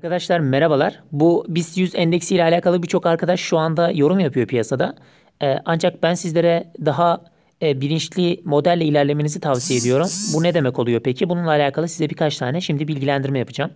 Arkadaşlar merhabalar. Bu BIST 100 endeksi ile alakalı birçok arkadaş şu anda yorum yapıyor piyasada. Ee, ancak ben sizlere daha e, bilinçli modelle ilerlemenizi tavsiye ediyorum. Bu ne demek oluyor peki? Bununla alakalı size birkaç tane şimdi bilgilendirme yapacağım.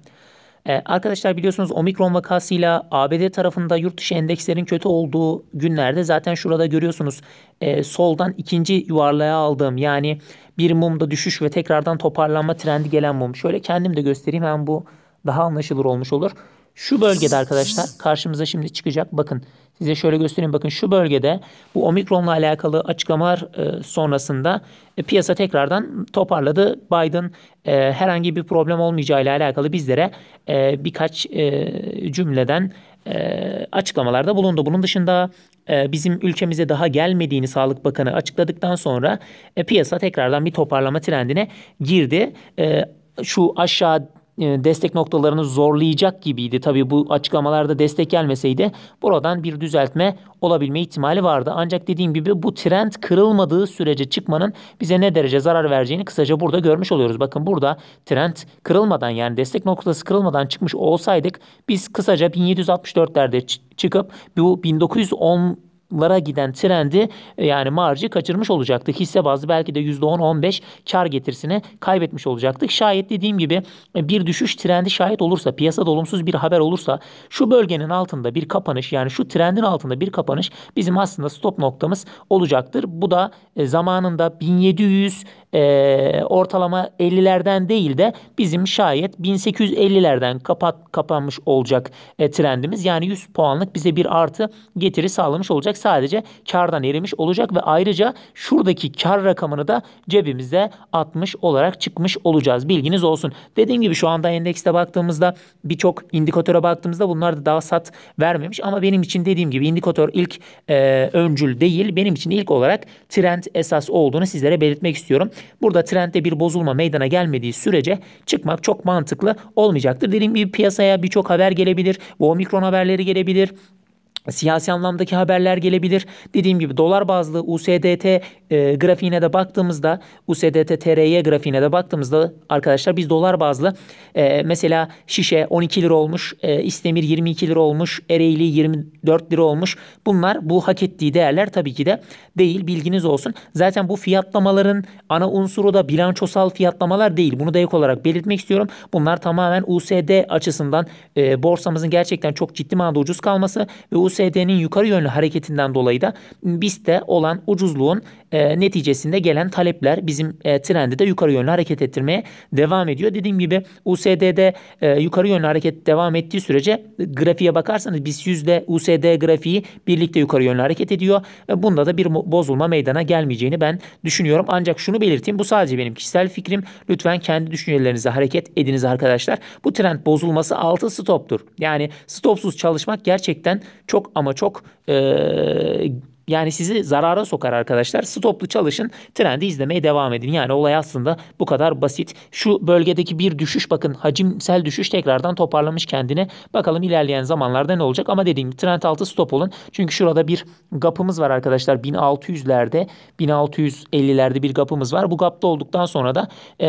Ee, arkadaşlar biliyorsunuz omikron vakasıyla ABD tarafında yurt dışı endekslerin kötü olduğu günlerde zaten şurada görüyorsunuz e, soldan ikinci yuvarlığa aldığım yani bir mumda düşüş ve tekrardan toparlanma trendi gelen mum. Şöyle kendim de göstereyim hem bu daha anlaşılır olmuş olur. Şu bölgede arkadaşlar karşımıza şimdi çıkacak. Bakın size şöyle göstereyim. Bakın şu bölgede bu omikronla alakalı açıklamalar e, sonrasında e, piyasa tekrardan toparladı. Biden e, herhangi bir problem olmayacağı ile alakalı bizlere e, birkaç e, cümleden e, açıklamalarda bulundu. Bunun dışında e, bizim ülkemize daha gelmediğini Sağlık Bakanı açıkladıktan sonra e, piyasa tekrardan bir toparlama trendine girdi. E, şu aşağı e, destek noktalarını zorlayacak gibiydi. Tabii bu açıklamalarda destek gelmeseydi buradan bir düzeltme olabilme ihtimali vardı. Ancak dediğim gibi bu trend kırılmadığı sürece çıkmanın bize ne derece zarar vereceğini kısaca burada görmüş oluyoruz. Bakın burada trend kırılmadan yani destek noktası kırılmadan çıkmış olsaydık biz kısaca 1764'lerde çıkıp bu 1910 lara giden trendi e, yani marjı kaçırmış olacaktık. Hisse bazlı belki de %10-15 kar getirisini kaybetmiş olacaktık. Şayet dediğim gibi e, bir düşüş trendi şayet olursa piyasada olumsuz bir haber olursa şu bölgenin altında bir kapanış yani şu trendin altında bir kapanış bizim aslında stop noktamız olacaktır. Bu da e, zamanında 1700 e, ortalama 50'lerden değil de bizim şayet 1850'lerden kapat, kapanmış olacak e, trendimiz. Yani 100 puanlık bize bir artı getiri sağlamış olacak. Sadece kardan erimiş olacak ve ayrıca şuradaki kar rakamını da cebimize atmış olarak çıkmış olacağız. Bilginiz olsun. Dediğim gibi şu anda endekste baktığımızda birçok indikatöre baktığımızda bunlar da daha sat vermemiş. Ama benim için dediğim gibi indikatör ilk e, öncül değil. Benim için ilk olarak trend esas olduğunu sizlere belirtmek istiyorum. Burada trendde bir bozulma meydana gelmediği sürece çıkmak çok mantıklı olmayacaktır. Dediğim gibi piyasaya birçok haber gelebilir. Bu omikron haberleri gelebilir siyasi anlamdaki haberler gelebilir. Dediğim gibi dolar bazlı USDT e, grafiğine de baktığımızda USDT TRY grafiğine de baktığımızda arkadaşlar biz dolar bazlı e, mesela şişe 12 lira olmuş, e, İstemir 22 lira olmuş, Ereğli 24 lira olmuş. Bunlar bu hak ettiği değerler tabii ki de değil bilginiz olsun. Zaten bu fiyatlamaların ana unsuru da bilançosal fiyatlamalar değil. Bunu da ek olarak belirtmek istiyorum. Bunlar tamamen USD açısından e, borsamızın gerçekten çok ciddi manada ucuz kalması ve USD USD'nin yukarı yönlü hareketinden dolayı da BIST'te olan ucuzluğun e, neticesinde gelen talepler bizim e, trendi de yukarı yönlü hareket ettirmeye devam ediyor. Dediğim gibi USD'de e, yukarı yönlü hareket devam ettiği sürece grafiğe bakarsanız biz yüzde USD grafiği birlikte yukarı yönlü hareket ediyor. E, bunda da bir bozulma meydana gelmeyeceğini ben düşünüyorum. Ancak şunu belirteyim bu sadece benim kişisel fikrim. Lütfen kendi düşüncelerinize hareket ediniz arkadaşlar. Bu trend bozulması altı stoptur. Yani stopsuz çalışmak gerçekten çok ama çok e, yani sizi zarara sokar arkadaşlar. Stoplu çalışın, trendi izlemeye devam edin. Yani olay aslında bu kadar basit. Şu bölgedeki bir düşüş bakın hacimsel düşüş tekrardan toparlamış kendini. Bakalım ilerleyen zamanlarda ne olacak ama dediğim gibi trend altı stop olun. Çünkü şurada bir gapımız var arkadaşlar. 1600'lerde 1650'lerde bir gapımız var. Bu gapta olduktan sonra da e,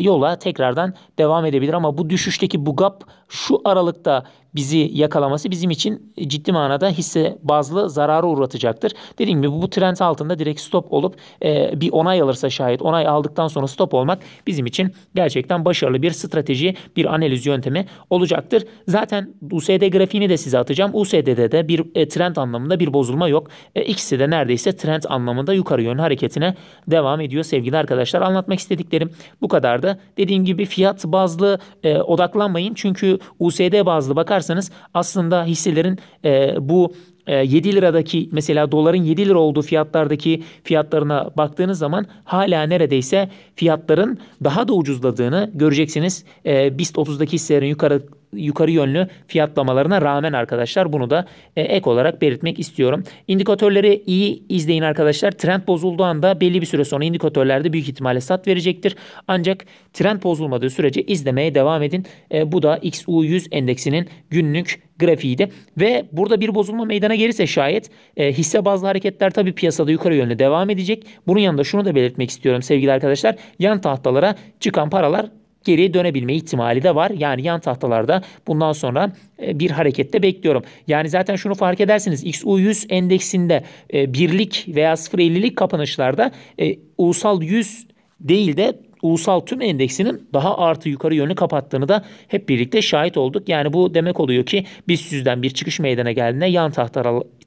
yola tekrardan devam edebilir ama bu düşüşteki bu gap şu aralıkta bizi yakalaması bizim için ciddi manada hisse bazlı zarara uğratacaktır olacaktır. Dediğim gibi bu trend altında direkt stop olup e, bir onay alırsa şayet onay aldıktan sonra stop olmak bizim için gerçekten başarılı bir strateji, bir analiz yöntemi olacaktır. Zaten USD grafiğini de size atacağım. USD'de de bir e, trend anlamında bir bozulma yok. E, ikisi de neredeyse trend anlamında yukarı yönlü hareketine devam ediyor sevgili arkadaşlar. Anlatmak istediklerim bu kadar da Dediğim gibi fiyat bazlı e, odaklanmayın. Çünkü USD bazlı bakarsanız aslında hisselerin e, bu 7 ee, liradaki mesela doların 7 lira olduğu fiyatlardaki fiyatlarına baktığınız zaman hala neredeyse fiyatların daha da ucuzladığını göreceksiniz. Ee, BIST 30'daki hisselerin yukarı yukarı yönlü fiyatlamalarına rağmen arkadaşlar bunu da e, ek olarak belirtmek istiyorum. İndikatörleri iyi izleyin arkadaşlar. Trend bozulduğu anda belli bir süre sonra indikatörlerde büyük ihtimalle sat verecektir. Ancak trend bozulmadığı sürece izlemeye devam edin. E, bu da XU100 endeksinin günlük grafiğiydi. Ve burada bir bozulma meydana gelirse şayet e, hisse bazlı hareketler tabi piyasada yukarı yönlü devam edecek. Bunun yanında şunu da belirtmek istiyorum sevgili arkadaşlar. Yan tahtalara çıkan paralar geriye dönebilme ihtimali de var. Yani yan tahtalarda bundan sonra e, bir harekette bekliyorum. Yani zaten şunu fark edersiniz. XU100 endeksinde e, birlik veya 0.50'lik kapanışlarda e, ulusal 100 değil de ulusal tüm endeksinin daha artı yukarı yönlü kapattığını da hep birlikte şahit olduk. Yani bu demek oluyor ki biz yüzden bir çıkış meydana geldiğinde yan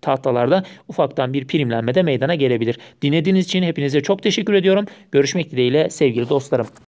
tahtalarda ufaktan bir primlenme de meydana gelebilir. Dinlediğiniz için hepinize çok teşekkür ediyorum. Görüşmek dileğiyle sevgili dostlarım.